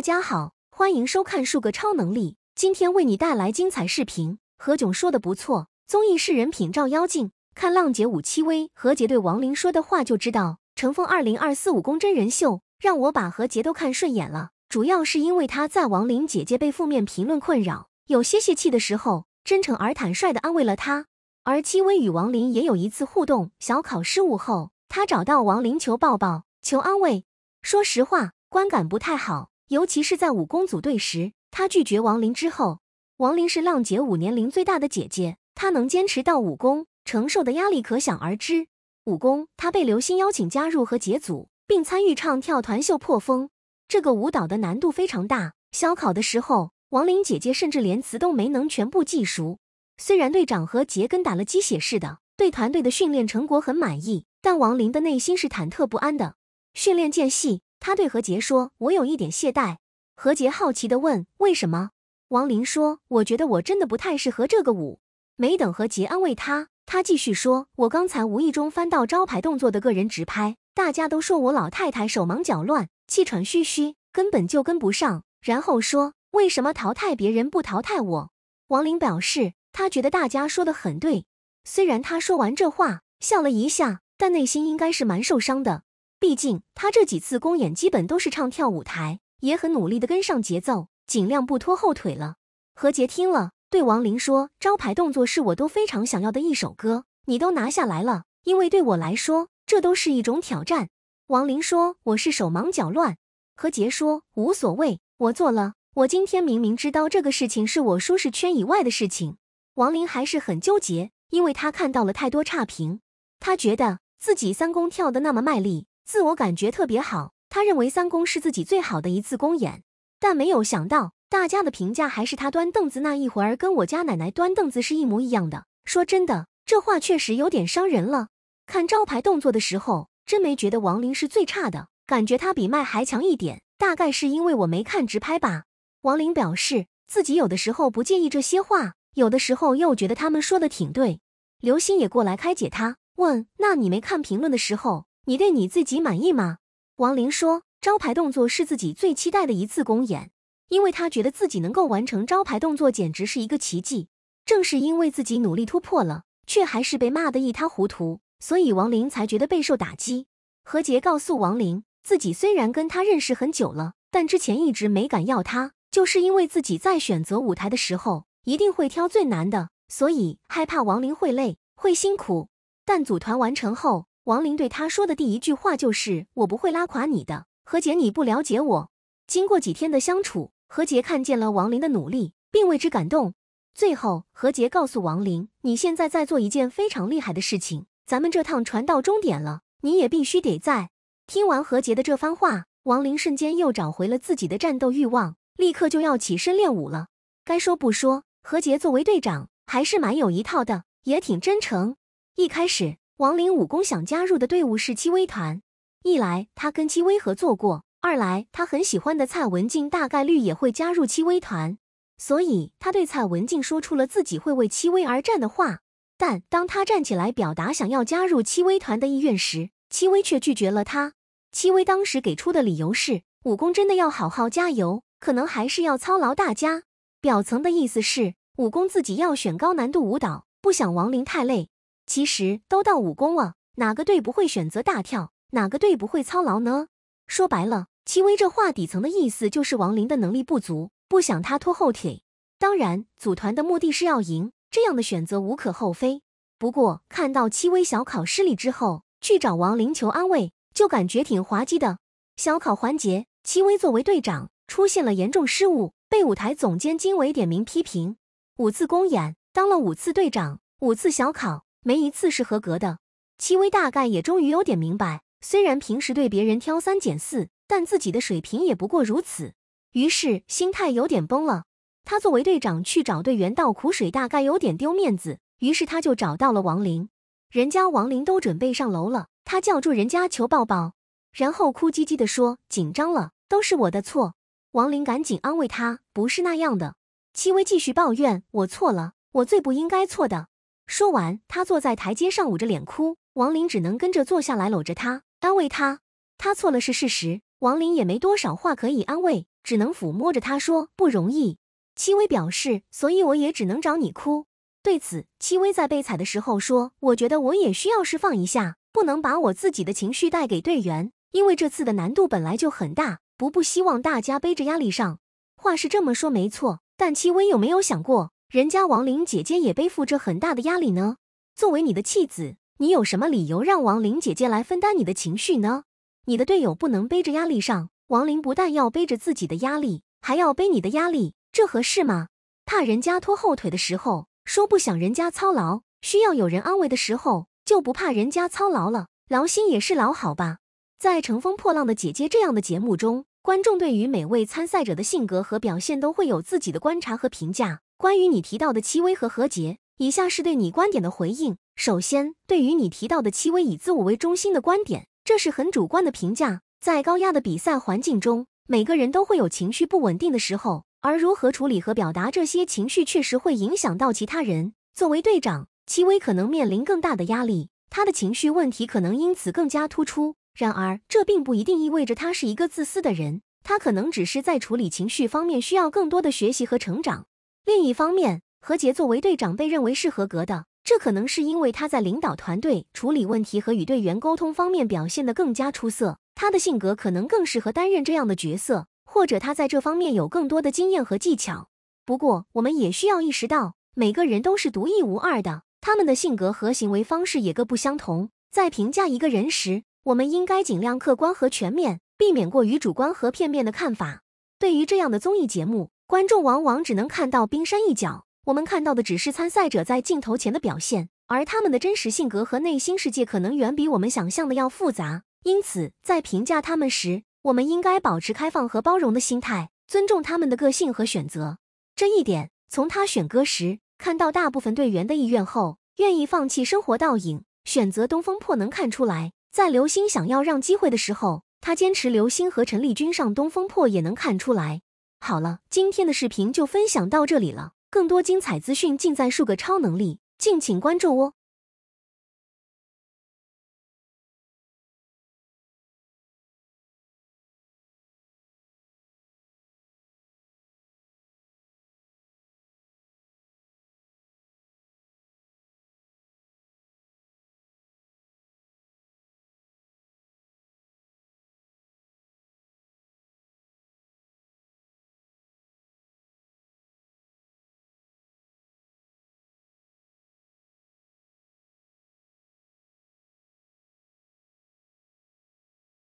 大家好，欢迎收看数个超能力。今天为你带来精彩视频。何炅说的不错，综艺是人品照妖镜，看浪姐五戚薇何洁对王林说的话就知道。乘风二零二四武功真人秀让我把何洁都看顺眼了，主要是因为她在王林姐姐被负面评论困扰、有些泄气的时候，真诚而坦率的安慰了她。而戚薇与王林也有一次互动，小考失误后，她找到王林求抱抱、求安慰。说实话，观感不太好。尤其是在武功组队时，他拒绝王林之后，王林是浪姐五年龄最大的姐姐，她能坚持到武功，承受的压力可想而知。武功，她被刘星邀请加入和杰组，并参与唱跳团秀破风，这个舞蹈的难度非常大。小考的时候，王林姐姐甚至连词都没能全部记熟。虽然队长和杰跟打了鸡血似的，对团队的训练成果很满意，但王林的内心是忐忑不安的。训练间隙。他对何洁说：“我有一点懈怠。”何洁好奇的问：“为什么？”王林说：“我觉得我真的不太适合这个舞。”没等何洁安慰他，他继续说：“我刚才无意中翻到招牌动作的个人直拍，大家都说我老太太手忙脚乱，气喘吁吁，根本就跟不上。”然后说：“为什么淘汰别人不淘汰我？”王林表示他觉得大家说的很对，虽然他说完这话笑了一下，但内心应该是蛮受伤的。毕竟他这几次公演基本都是唱跳舞台，也很努力的跟上节奏，尽量不拖后腿了。何洁听了，对王林说：“招牌动作是我都非常想要的一首歌，你都拿下来了。因为对我来说，这都是一种挑战。”王林说：“我是手忙脚乱。”何洁说：“无所谓，我做了。我今天明明知道这个事情是我舒适圈以外的事情。”王林还是很纠结，因为他看到了太多差评，他觉得自己三公跳的那么卖力。自我感觉特别好，他认为三公是自己最好的一次公演，但没有想到大家的评价还是他端凳子那一会儿，跟我家奶奶端凳子是一模一样的。说真的，这话确实有点伤人了。看招牌动作的时候，真没觉得王林是最差的，感觉他比麦还强一点，大概是因为我没看直拍吧。王林表示自己有的时候不介意这些话，有的时候又觉得他们说的挺对。刘星也过来开解他，问：那你没看评论的时候？你对你自己满意吗？王林说：“招牌动作是自己最期待的一次公演，因为他觉得自己能够完成招牌动作简直是一个奇迹。正是因为自己努力突破了，却还是被骂得一塌糊涂，所以王林才觉得备受打击。”何洁告诉王林，自己虽然跟他认识很久了，但之前一直没敢要他，就是因为自己在选择舞台的时候一定会挑最难的，所以害怕王林会累会辛苦。但组团完成后。王林对他说的第一句话就是：“我不会拉垮你的，何洁，你不了解我。”经过几天的相处，何洁看见了王林的努力，并为之感动。最后，何洁告诉王林：“你现在在做一件非常厉害的事情，咱们这趟船到终点了，你也必须得在。”听完何洁的这番话，王林瞬间又找回了自己的战斗欲望，立刻就要起身练武了。该说不说，何洁作为队长还是蛮有一套的，也挺真诚。一开始。王林武功想加入的队伍是戚薇团，一来他跟戚薇合作过，二来他很喜欢的蔡文静大概率也会加入戚薇团，所以他对蔡文静说出了自己会为戚薇而战的话。但当他站起来表达想要加入戚薇团的意愿时，戚薇却拒绝了他。戚薇当时给出的理由是，武功真的要好好加油，可能还是要操劳大家。表层的意思是，武功自己要选高难度舞蹈，不想王林太累。其实都到武功了，哪个队不会选择大跳，哪个队不会操劳呢？说白了，戚薇这话底层的意思就是王林的能力不足，不想他拖后腿。当然，组团的目的是要赢，这样的选择无可厚非。不过，看到戚薇小考失利之后去找王林求安慰，就感觉挺滑稽的。小考环节，戚薇作为队长出现了严重失误，被舞台总监金伟点名批评。五次公演，当了五次队长，五次小考。没一次是合格的，戚薇大概也终于有点明白，虽然平时对别人挑三拣四，但自己的水平也不过如此，于是心态有点崩了。他作为队长去找队员倒苦水，大概有点丢面子，于是他就找到了王林。人家王林都准备上楼了，他叫住人家求抱抱，然后哭唧唧的说紧张了，都是我的错。王林赶紧安慰他，不是那样的。戚薇继续抱怨，我错了，我最不应该错的。说完，他坐在台阶上，捂着脸哭。王林只能跟着坐下来，搂着他，安慰他。他错了是事实，王林也没多少话可以安慰，只能抚摸着他说：“不容易。”戚薇表示：“所以我也只能找你哭。”对此，戚薇在被踩的时候说：“我觉得我也需要释放一下，不能把我自己的情绪带给队员，因为这次的难度本来就很大，不不希望大家背着压力上。”话是这么说没错，但戚薇有没有想过？人家王琳姐姐也背负着很大的压力呢。作为你的弃子，你有什么理由让王琳姐姐来分担你的情绪呢？你的队友不能背着压力上，王琳不但要背着自己的压力，还要背你的压力，这合适吗？怕人家拖后腿的时候说不想人家操劳，需要有人安慰的时候就不怕人家操劳了，劳心也是劳好吧？在《乘风破浪的姐姐》这样的节目中，观众对于每位参赛者的性格和表现都会有自己的观察和评价。关于你提到的戚薇和何洁，以下是对你观点的回应。首先，对于你提到的戚薇以自我为中心的观点，这是很主观的评价。在高压的比赛环境中，每个人都会有情绪不稳定的时候，而如何处理和表达这些情绪确实会影响到其他人。作为队长，戚薇可能面临更大的压力，他的情绪问题可能因此更加突出。然而，这并不一定意味着他是一个自私的人，他可能只是在处理情绪方面需要更多的学习和成长。另一方面，何洁作为队长被认为是合格的，这可能是因为他在领导团队、处理问题和与队员沟通方面表现得更加出色。他的性格可能更适合担任这样的角色，或者他在这方面有更多的经验和技巧。不过，我们也需要意识到，每个人都是独一无二的，他们的性格和行为方式也各不相同。在评价一个人时，我们应该尽量客观和全面，避免过于主观和片面的看法。对于这样的综艺节目，观众往往只能看到冰山一角，我们看到的只是参赛者在镜头前的表现，而他们的真实性格和内心世界可能远比我们想象的要复杂。因此，在评价他们时，我们应该保持开放和包容的心态，尊重他们的个性和选择。这一点，从他选歌时看到大部分队员的意愿后，愿意放弃《生活倒影》，选择《东风破》能看出来；在刘星想要让机会的时候，他坚持刘星和陈丽君上《东风破》也能看出来。好了，今天的视频就分享到这里了。更多精彩资讯尽在数个超能力，敬请关注哦。